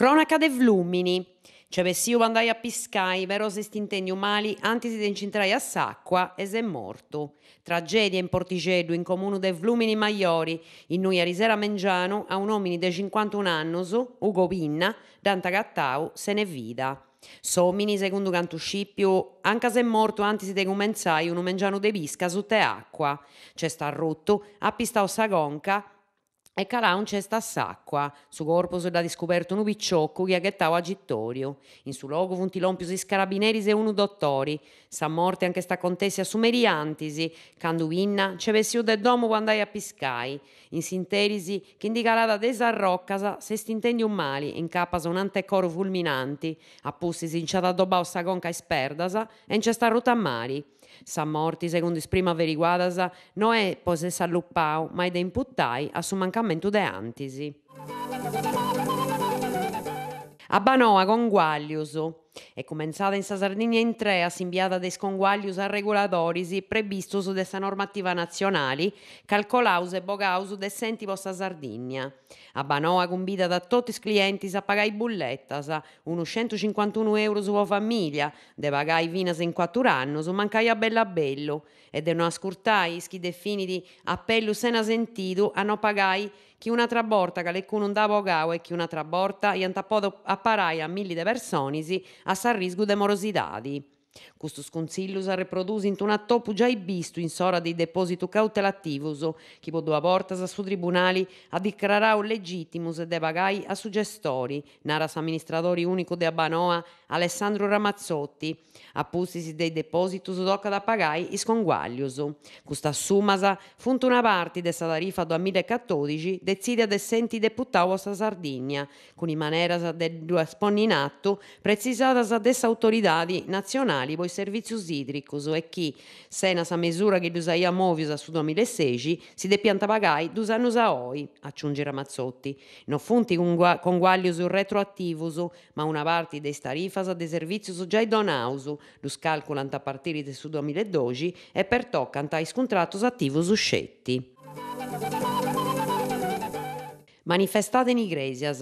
Cronaca de Vlumini. Cebessio cioè, andai a Piscai, vero se st'integno mali, antes di incintrai a Sacqua e se morto. Tragedia in Porticeddu, in comune de Vlumini Maiori, in noi a Risera Mengiano, a un uomini de 51 anni, Ugo Pinna, Danta Gattau, se ne vida. Somini, secondo Cantuscipio, anche se morto antes di comenzai, un mengiano de pisca su te acqua. C'è sta rotto, ha pistao sa gonca, e calà un cesta a s'acqua. Su corpo si da scoperto un picciocco che aghettava a Gittorio. In su logo un tilompio di scarabineri e uno dottori. Sa morte anche sta contessa sumeriantisi, quando vinna c'è vessiu de domo quando andai a Piscai. In sinterisi, che indicalata desarroccasa, se stintendi un mali, in capasa un antecoro fulminanti, a pussi sinciata doba o sa conca isperdasa, e in cesta ruta a mari. Sa morti, secondo is prima averiguadasa, no è posessa alluppau, ma è da imputtai a su manca medicamento de antisi. A Banoa con Guagliuso, è comenzada in Sardegna in tre a simbiada dei conguaglios a regolatori, si previsto su questa normativa nazionale, calcolaus e bogaus de sentimo a Sardinia. A Banoa convida da tutti i clienti a pagare bullettas, 151 euro su famiglia, de pagare vinas in quattro anni, su mancaia bella bello, e de non ascoltare i definiti appello sena sentito a non pagare chi una traborta che le cunundavo a gao e chi una traborta gli hanno tappato a paraia a mille persone a s'arrisco di morosità. Questo sconsiglio sarà reproduso in un attoppo già visto in sora di deposito cautelativoso, che può due volte a suo tribunale a dichiarare legittimo se deve a suo gestori, nara amministratore unico di Abanoa Alessandro Ramazzotti, a pustisi dei depositi doca da pagai e sconguaglioso. Questa sumasa fu una parte della tarifa 2014 decide ad essenti deputati a Sardegna, con i maneras del due in atto, precisata da dessa autorità nazionale comunali per i servizi idrici e chi, senza misura che usaiamo ovvio a su 2016, si depianta pagai due anni a oi, aggiunge Ramazzotti. Non funti con, gua- con guaglio sul retroattivo, ma una parte dei tarifas a dei servizi già donausu, lo scalcolano a partire da su 2012 e per toccano ai scontrati attivi uscetti. Manifestate in Igresias,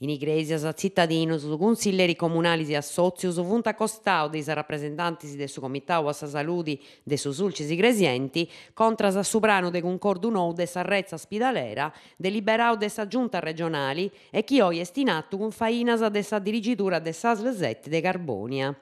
in Igresia a cittadinos, su consiglieri comunali e associos funt accostau dei rappresentanti del suo comitato a sa saludi dei sus ulcis igresienti contra sa soprano de concordo nou de sarrezza spidalera deliberau de sa giunta regionali e chi oi est in con fainas de sa dirigitura de sa sleset de Carbonia.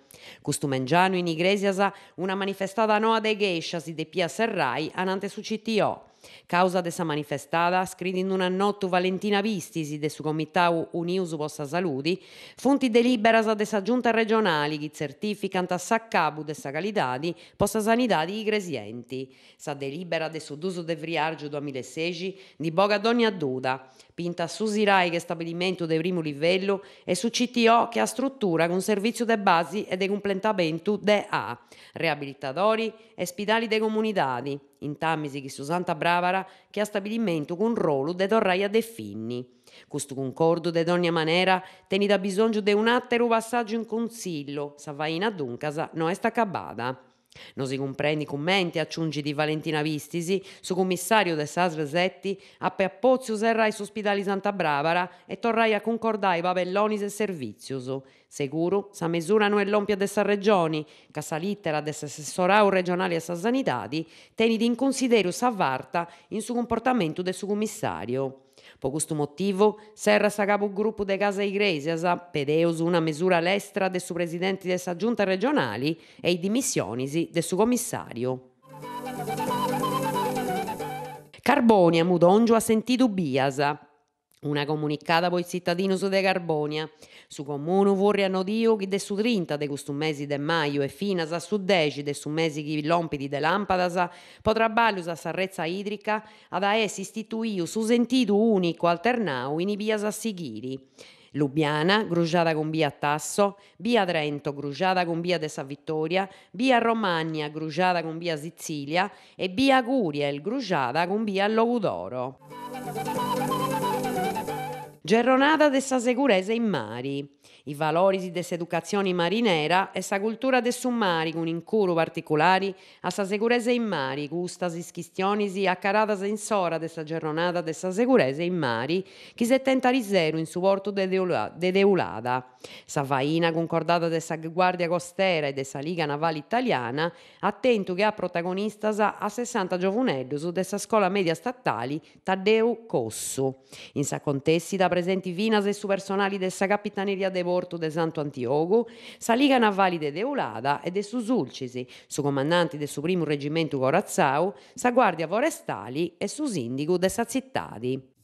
Custumengiano in Igresias una manifestata noa de geiscias de Pia Serrai anante su CTO Causa dessa manifestada, scritta in una nottu Valentina Vistisi del suo Comitato Unius Possa Saludi, fonti deliberas dessa giunta Regionale che certificano a saccabu dessa qualità posta sanità di gresienti. Sa delibera del duso de Vriargio 2016 di Boga Donia Duda, pinta su Sirai che stabilimento de primo livello e su CTO che ha struttura con servizio de basi e de completamento de A, reabilitatori e spitali de comunitari, in Tamisi che su Santa Bravara, che ha stabilimento con ruolo de Torraia De Finni. Questo concordo de Donia Manera tenita bisogno de un attero passaggio in consiglio, Savaina Duncasa non è staccabada. Non si comprende i commenti, aggiungi di Valentina Vistisi, su commissario de Sas Resetti, a Peappozio serrai su ospedali Santa Bravara e torrai a concordare i pabelloni e servizioso. Sicuro, sa misura non è l'ompia de sa regioni, ca sa littera de sa assessorau regionali e sa sanitati, teniti in considero sa varta in su comportamento de su commissario. Per questo motivo, serra sa capo gruppo de Casa Iglesias pedeus una misura all'estra del su presidente della giunta regionali e i dimissionisi del suo commissario. Carboni Carbonia Mudongiu ha sentito biasa. Una comunicata poi cittadino su de Carbonia. Su comune vorranno dire che de su 30 de questo mesi de maio e finas a su 10 de su mesi che lompidi de lampadasa potrà potrabballo sa sarrezza idrica ad essi istituiu su sentito unico alternau in ibias a Sighiri. Lubiana, grugiada con via Tasso, via Trento, grugiada con via de Sa Vittoria, via Romagna, grugiada con via Sicilia e via Curiel, grugiada con via Logudoro de sa segurezza in mari. I valori dessa educazione marinera e sa cultura de su mari con incuro particolari a sa segurezza in mari, gustas ischistionisi accaradas in sora dessa de sa segurezza in mari, chi se tenta risero in su de, deula, de Deulada. Sa faina concordata de sa guardia costera e de sa liga navale italiana, attento che ha protagonistas a 60 de sa scuola media statali Taddeo Cosso. In sa da presenti vinas e su personali della Capitaneria de Porto de Santo Antiogo, sa Liga Navali de Deulada e de Susulcisi, su comandanti del suo primo reggimento Corazzao, sa Guardia Forestali e su sindico de sa cittadi.